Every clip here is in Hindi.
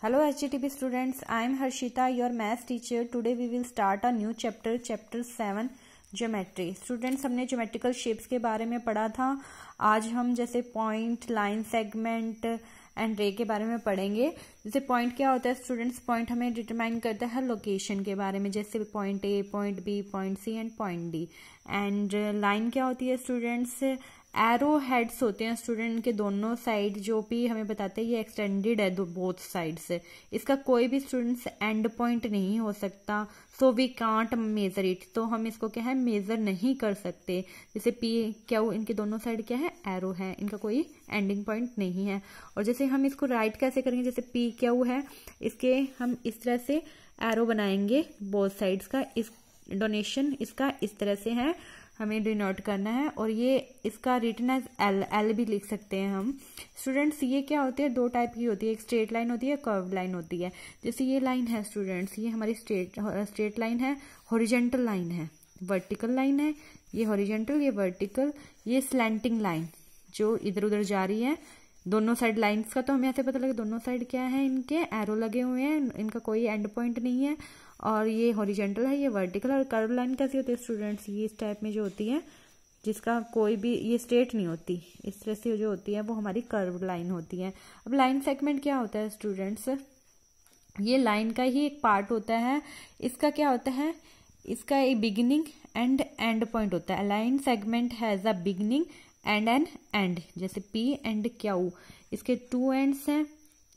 Hello HGTB students I am Harshita your maths teacher Today we will start a new chapter chapter seven geometry students हमने ज्योमेट्रिकल शेप्स के बारे में पढ़ा था आज हम जैसे पॉइंट लाइन सेगमेंट एंड रे के बारे में पढ़ेंगे जैसे पॉइंट क्या होता है स्टूडेंट्स पॉइंट हमें डिटरमाइन करता है लोकेशन के बारे में जैसे point A point B point C and point D and line क्या होती है स्टूडेंट्स एरो हेड्स होते हैं स्टूडेंट के दोनों साइड जो भी हमें बताते हैं ये एक्सटेंडेड है दो बोथ साइड से इसका कोई भी स्टूडेंट्स एंड पॉइंट नहीं हो सकता so we can't measure it तो हम इसको क्या है मेजर नहीं कर सकते जैसे पी क्या वो इनके दोनों साइड क्या है एरो है इनका कोई एंडिंग पॉइंट नहीं है और जैसे हम इसको राइट कैसे करेंगे जैसे पी क्या वो है इसके हम इस तरह से एरो बनाएंगे बोथ साइड्स का इस डोनेशन इसका इस तरह से है हमें डिनोट करना है और ये इसका रिटर्न एज एल एल भी लिख सकते हैं हम स्टूडेंट्स ये क्या होती है दो टाइप की होती है एक स्ट्रेट लाइन होती है कर्व लाइन होती है जैसे ये लाइन है स्टूडेंट्स ये हमारी स्ट्रेट स्ट्रेट लाइन है हॉरिजेंटल लाइन है वर्टिकल लाइन है ये हॉरिजेंटल ये वर्टिकल ये स्लैंटिंग लाइन जो इधर उधर जा रही है दोनों साइड लाइंस का तो हमें ऐसे पता लगे दोनों साइड क्या है इनके एरो लगे हुए हैं इनका कोई एंड पॉइंट नहीं है और ये हॉरिजेंटल है ये वर्टिकल और कर्व लाइन कैसी होती है स्टूडेंट्स ये इस टाइप में जो होती है जिसका कोई भी ये स्ट्रेट नहीं होती इस तरह से जो होती है वो हमारी कर्व लाइन होती है अब लाइन सेगमेंट क्या होता है स्टूडेंट्स ये लाइन का ही एक पार्ट होता है इसका क्या होता है इसका एक बिगिनिंग एंड एंड पॉइंट होता है line segment has a beginning and an end जैसे पी एंड क्यू इसके टू एंड्स हैं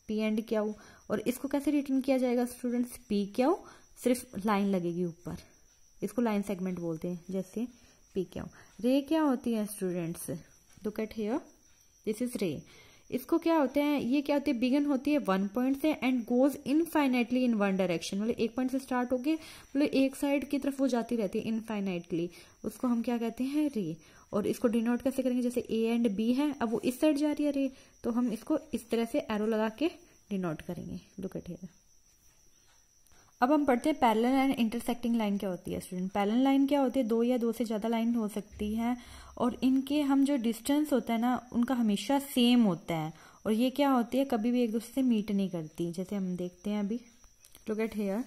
पी एंड क्यू और इसको कैसे रिटर्न किया जाएगा स्टूडेंट्स पी क्यू सिर्फ लाइन लगेगी ऊपर इसको लाइन सेगमेंट बोलते हैं जैसे पी क्या रे क्या होती है students look at here this is ray इसको क्या होते हैं ये क्या होती है बिगन होती है वन पॉइंट से and goes infinitely in one direction मतलब एक पॉइंट से स्टार्ट होके मतलब एक साइड की तरफ वो जाती रहती है इनफाइनाइटली उसको हम क्या कहते हैं रे और इसको डिनोट कैसे करेंगे जैसे ए एंड बी है अब वो इस साइड जा रही है रे तो हम इसको इस तरह से एरो लगा के डिनोट करेंगे लुक एट हेयर अब हम पढ़ते हैं पैरेलल एंड इंटरसेक्टिंग लाइन क्या होती है स्टूडेंट पैरेलल लाइन क्या होती है दो या दो से ज़्यादा लाइन हो सकती है और इनके हम जो डिस्टेंस होता है ना उनका हमेशा सेम होता है और ये क्या होती है कभी भी एक दूसरे से मीट नहीं करती जैसे हम देखते हैं अभी look at here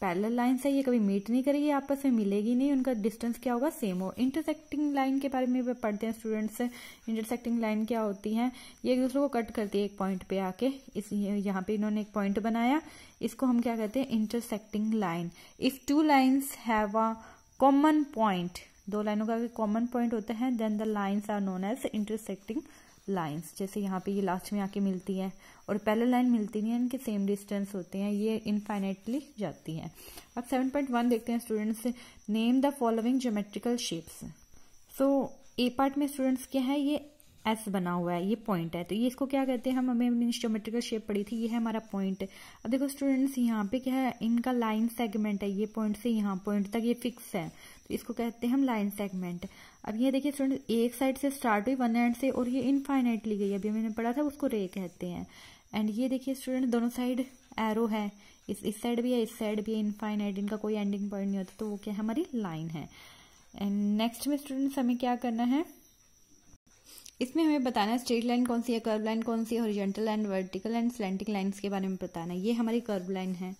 parallel lines है ये कभी मीट नहीं करेगी आपस में मिलेगी नहीं उनका डिस्टेंस क्या होगा सेम हो इंटरसेक्टिंग लाइन के बारे में भी पढ़ते हैं स्टूडेंट्स से इंटरसेक्टिंग लाइन क्या होती है ये एक दूसरे को कट करती है एक पॉइंट पे आके इस यहाँ पे इन्होंने एक पॉइंट बनाया इसको हम क्या कहते हैं intersecting line if two lines have a common point दो लाइनों का कॉमन पॉइंट होता है then the lines are known as intersecting lines जैसे यहाँ पे ये लास्ट में आके मिलती हैं और पहले लाइन मिलती नहीं है इनके सेम डिस्टेंस होते हैं ये इनफाइनेटली जाती हैं अब 7.1 देखते हैं students name the following geometrical shapes so A part में स्टूडेंट्स क्या है ये एस बना हुआ है ये पॉइंट है तो ये इसको क्या कहते हैं हम हमें हमने जोमेट्रिकल शेप पड़ी थी ये है हमारा पॉइंट अब देखो स्टूडेंट्स यहाँ पे क्या है इनका लाइन सेगमेंट है ये पॉइंट से यहाँ पॉइंट तक ये फिक्स है तो इसको कहते हैं हम लाइन सेगमेंट अब ये देखिए स्टूडेंट एक साइड से स्टार्ट हुई वन एंड से और ये इनफाइनाइट ली गई अभी हमने पढ़ा था उसको रे कहते हैं एंड ये देखिए स्टूडेंट दोनों साइड एरो है इस इस साइड भी है इस साइड भी है इनफाइनाइट इनका कोई एंडिंग पॉइंट नहीं होता तो वो क्या हमारी लाइन है एंड नेक्स्ट में स्टूडेंट्स हमें क्या करना है इसमें हमें बताना है स्ट्रेट लाइन कौन सी है कर्व लाइन कौन सी है horizontal and vertical and slanting line के बारे में बताना है ये हमारी कर्व लाइन है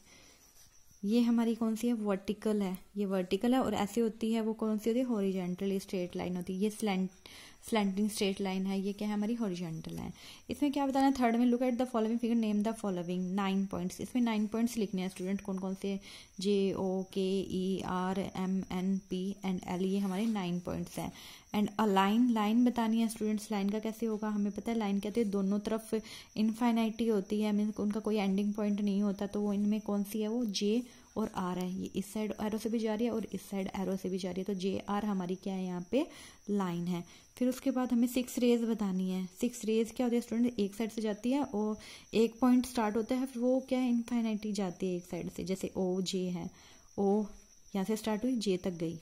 ये हमारी कौन सी है वर्टिकल है ये वर्टिकल है और ऐसी होती है वो कौन सी होती है हॉरिजेंटल स्ट्रेट लाइन होती है ये स्लेंट स्लेंटिंग स्ट्रेट लाइन है ये क्या है हमारी हॉरिजेंटल लाइन इसमें क्या बताना है थर्ड में look at the following figure name the following nine points इसमें नाइन पॉइंट्स लिखने हैं स्टूडेंट कौन कौन से J O K E R M N P and L ये हमारे नाइन पॉइंट्स हैं एंड अ लाइन लाइन बतानी है स्टूडेंट्स लाइन का कैसे होगा हमें पता है लाइन कहते हैं दोनों तरफ इनफाइनाइटी होती है मीन उनका कोई एंडिंग पॉइंट नहीं होता तो वो इनमें कौन सी है वो जे और आर है ये इस साइड एरो से भी जा रही है और इस साइड एरो से भी जा रही है तो जे आर हमारी क्या है यहाँ पे लाइन है फिर उसके बाद हमें सिक्स रेज बतानी है सिक्स रेज क्या होती है स्टूडेंट एक साइड से जाती है और एक पॉइंट स्टार्ट होता है फिर वो क्या है इनफाइनाइटी जाती है एक साइड से जैसे ओ जे है ओ यहाँ से स्टार्ट हुई जे तक गई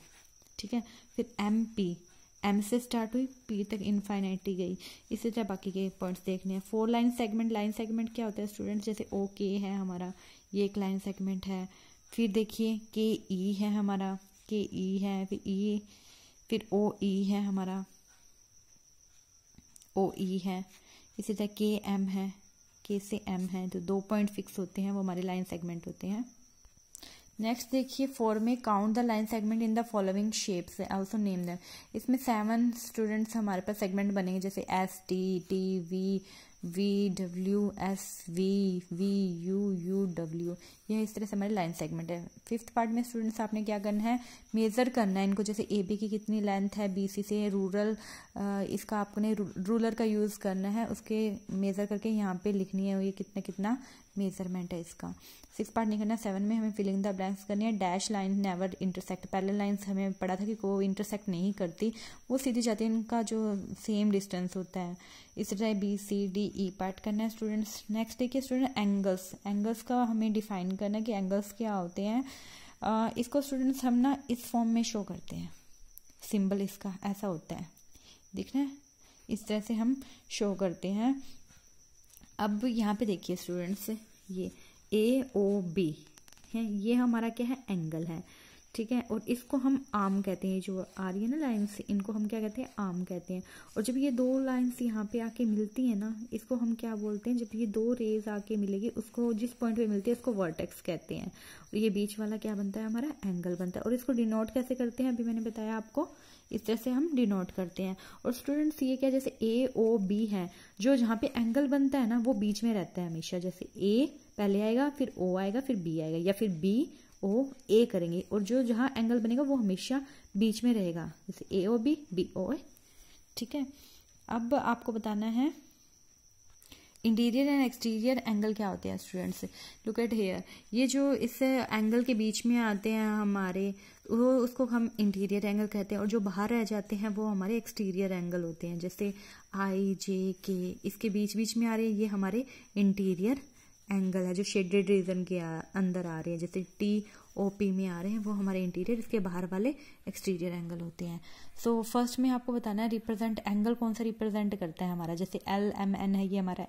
ठीक है फिर एम पी एम से स्टार्ट हुई पी तक इनफाइनाइटी गई इसी तरह बाकी के पॉइंट्स देखने हैं four line segment line segment क्या होता है स्टूडेंट्स जैसे ओ के है हमारा ये एक लाइन सेगमेंट है फिर देखिए के ई है हमारा के ई है फिर ई फिर ओ ई है हमारा ओ ई है इसी तरह के एम है के से एम है तो दो पॉइंट फिक्स होते हैं वो हमारे लाइन सेगमेंट होते हैं नेक्स्ट देखिए फोर में count the line segment in the following shapes also name them इसमें सेवन स्टूडेंट्स हमारे पास सेगमेंट बनेंगे जैसे S T T V V W S V V U U W यह इस तरह से हमारे लाइन सेगमेंट है फिफ्थ पार्ट में स्टूडेंट्स आपने क्या करना है मेज़र करना है इनको जैसे ए बी की कितनी लेंथ है बी सी से रूरल इसका आपने रूलर का यूज़ करना है उसके मेज़र करके यहाँ पे लिखनी है ये कितना कितना मेजरमेंट है इसका सिक्स पार्ट नहीं करना सेवन में हमें फिलिंग द ब्लैंक्स करनी है डैश लाइन नेवर इंटरसेक्ट पहले लाइन्स हमें पढ़ा था कि वो इंटरसेक्ट नहीं करती वो सीधी जाती है इनका जो सेम डिस्टेंस होता है इस तरह B C D E part करना है स्टूडेंट्स नेक्स्ट देखिए स्टूडेंट एंगल्स एंगल्स का हमें डिफाइन करना है कि एंगल्स क्या होते हैं इसको स्टूडेंट्स हम ना इस फॉर्म में शो करते हैं सिंबल इसका ऐसा होता है देखना इस तरह से हम शो करते हैं अब यहाँ पे देखिए स्टूडेंट्स ये ए ओ बी है ये हमारा क्या है एंगल है ठीक है और इसको हम आम कहते हैं जो आ रही है ना लाइन्स इनको हम क्या कहते हैं आम कहते हैं और जब ये दो लाइन्स यहाँ पे आके मिलती है ना इसको हम क्या बोलते हैं जब ये दो रेज आके मिलेगी उसको जिस पॉइंट पे मिलती है इसको वर्टेक्स कहते हैं और ये बीच वाला क्या बनता है हमारा एंगल बनता है और इसको डिनोट कैसे करते हैं अभी मैंने बताया आपको इस तरह से हम डिनोट करते हैं और स्टूडेंट्स ये क्या जैसे ए ओ बी है जो जहाँ पे एंगल बनता है ना वो बीच में रहता है हमेशा जैसे ए पहले आएगा फिर ओ आएगा फिर बी आएगा या फिर बी ओ ए करेंगे और जो जहाँ एंगल बनेगा वो हमेशा बीच में रहेगा जैसे ए ओ बी बी ओ ए ठीक है अब आपको बताना है इंटीरियर एंड एक्सटीरियर एंगल क्या होते हैं स्टूडेंट्स लुक एट हेयर ये जो इस एंगल के बीच में आते हैं हमारे वो उसको हम इंटीरियर एंगल कहते हैं और जो बाहर रह जाते हैं वो हमारे एक्सटीरियर एंगल होते हैं जैसे आई जे के इसके बीच बीच में आ रहे हैं ये हमारे इंटीरियर एंगल है जो शेडेड रीजन के अंदर आ रहे हैं जैसे टी ओ पी में आ रहे हैं वो हमारे इंटीरियर इसके बाहर वाले एक्सटीरियर एंगल होते हैं सो so, फर्स्ट में आपको बताना है रिप्रेजेंट एंगल कौन सा रिप्रेजेंट करता है हमारा जैसे एल एम एन है ये हमारा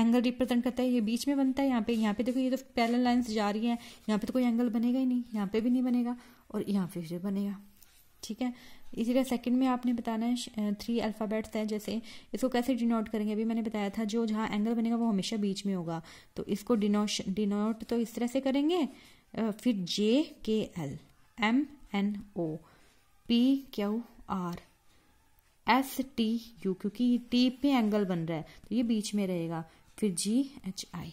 एंगल रिप्रेजेंट करता है ये बीच में बनता है यहाँ पे यहाँ पे देखो ये तो पैरल लाइन्स जा रही है यहाँ पे तो कोई एंगल बनेगा ही नहीं यहाँ पे भी नहीं बनेगा और यहाँ पे फिर बनेगा ठीक है इसी तरह सेकंड में आपने बताना है थ्री अल्फ़ाबेट्स हैं जैसे इसको कैसे डिनोट करेंगे अभी मैंने बताया था जो जहाँ एंगल बनेगा वो हमेशा बीच में होगा तो इसको डिनोश डिनोट तो इस तरह से करेंगे फिर J K L M N O P Q R S T U क्योंकि टी पे एंगल बन रहा है तो ये बीच में रहेगा फिर जी एच आई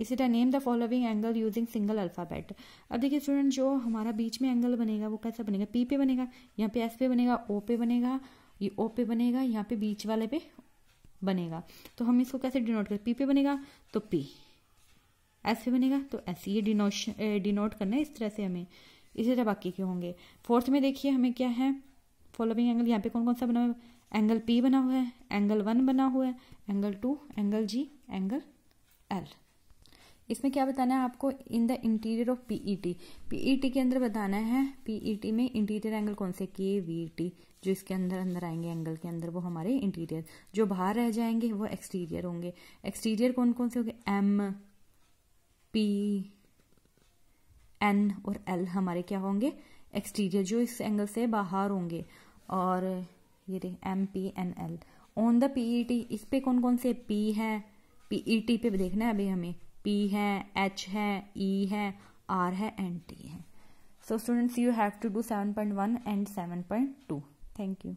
इसी तरह name the following angle using single alphabet अब देखिए स्टूडेंट जो हमारा बीच में एंगल बनेगा वो कैसा बनेगा पी पे बनेगा यहाँ पे एस पे बनेगा ओ पे बनेगा ये ओ पे बनेगा यहाँ पे बीच वाले पे बनेगा तो हम इसको कैसे डिनोट करें पी पे बनेगा तो पी एस पे बनेगा तो एस ये डिनोट करना है इस तरह से हमें इसी तरह तो बाकी के होंगे फोर्थ में देखिए हमें क्या है फॉलोविंग एंगल यहाँ पे कौन कौन सा बना हुआ है एंगल पी बना हुआ है एंगल वन बना हुआ है angle two angle G angle L इसमें क्या बताना है आपको in the interior of PET PET के अंदर बताना है पीईटी e में इंटीरियर एंगल कौन से के वी टी जो इसके अंदर अंदर आएंगे एंगल के अंदर वो हमारे इंटीरियर जो बाहर रह जाएंगे वो एक्सटीरियर होंगे एक्सटीरियर कौन कौन से होंगे एम पी एन और एल हमारे क्या होंगे एक्सटीरियर जो इस एंगल से बाहर होंगे और ये M P N L on the PE T इस पे कौन कौन से पी है पीई टी पे देखना है अभी हमें पी है एच है ई e है आर है एंड टी है so students you have to do seven point one and seven point two thank you